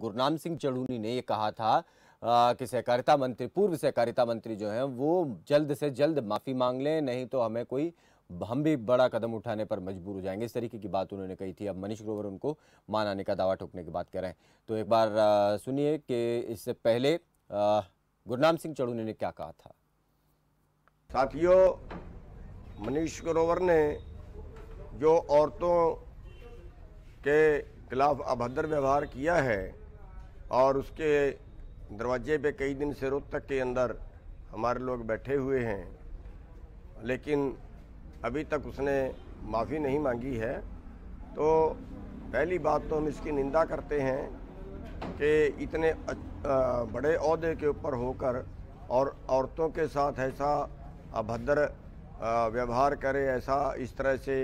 गुरनाम सिंह चढ़ूनी ने यह कहा था आ, कि सहकारिता मंत्री पूर्व सहकारिता मंत्री जो हैं वो जल्द से जल्द माफ़ी मांग लें नहीं तो हमें कोई हम भी बड़ा कदम उठाने पर मजबूर हो जाएंगे इस तरीके की बात उन्होंने कही थी अब मनीष ग्रोवर उनको मान आने का दावा ठोकने की बात कर रहे हैं तो एक बार सुनिए कि इससे पहले गुरनाम सिंह चढ़ूनी ने क्या कहा था साथियों मनीष ग्रोवर ने जो औरतों के खिलाफ अभद्र व्यवहार किया है और उसके दरवाजे पे कई दिन से रोहतक के अंदर हमारे लोग बैठे हुए हैं लेकिन अभी तक उसने माफ़ी नहीं मांगी है तो पहली बात तो हम इसकी निंदा करते हैं कि इतने बड़े अहदे के ऊपर होकर और औरतों के साथ ऐसा अभद्र व्यवहार करे ऐसा इस तरह से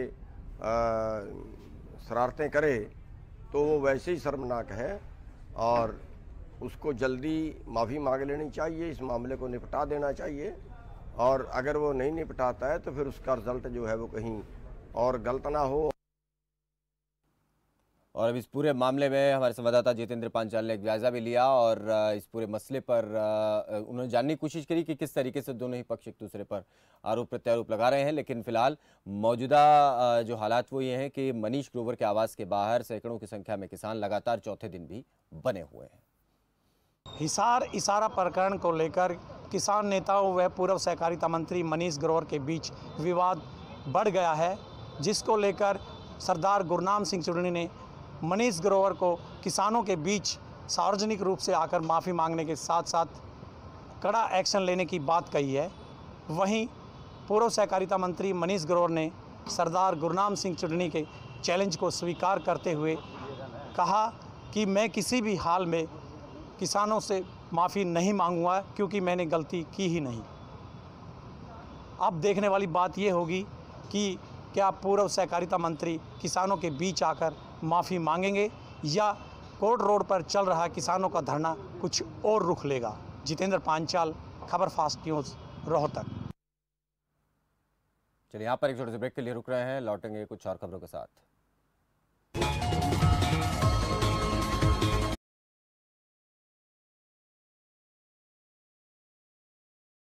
शरारतें करे तो वो वैसे ही शर्मनाक है और उसको जल्दी माफ़ी मांग लेनी चाहिए इस मामले को निपटा देना चाहिए और अगर वो नहीं निपटाता है तो फिर उसका रिज़ल्ट जो है वो कहीं और गलत ना हो और अब इस पूरे मामले में हमारे संवाददाता जितेंद्र पांचाल ने एक जायजा भी लिया और इस पूरे मसले पर उन्होंने जानने की कोशिश करी कि किस तरीके से दोनों ही पक्ष एक दूसरे पर आरोप प्रत्यारोप लगा रहे हैं लेकिन फिलहाल मौजूदा जो हालात वो ये हैं कि मनीष ग्रोवर के आवास के बाहर सैकड़ों की संख्या में किसान लगातार चौथे दिन भी बने हुए हैं हिसार इशारा प्रकरण को लेकर किसान नेताओं व पूर्व सहकारिता मंत्री मनीष ग्रोवर के बीच विवाद बढ़ गया है जिसको लेकर सरदार गुरनाम सिंह चुड़नी ने मनीष ग्रोवर को किसानों के बीच सार्वजनिक रूप से आकर माफ़ी मांगने के साथ साथ कड़ा एक्शन लेने की बात कही है वहीं पूर्व सहकारिता मंत्री मनीष ग्रोवर ने सरदार गुरनाम सिंह चुडनी के चैलेंज को स्वीकार करते हुए कहा कि मैं किसी भी हाल में किसानों से माफ़ी नहीं मांगूंगा क्योंकि मैंने गलती की ही नहीं अब देखने वाली बात यह होगी कि क्या पूर्व सहकारिता मंत्री किसानों के बीच आकर माफ़ी मांगेंगे या कोर्ट रोड पर चल रहा किसानों का धरना कुछ और रुख लेगा जितेंद्र पांचाल खबर फास्ट न्यूज़ रोहतक चलिए यहाँ पर एक छोटे से ब्रेक के लिए रुक रहे हैं लौटेंगे कुछ और खबरों के साथ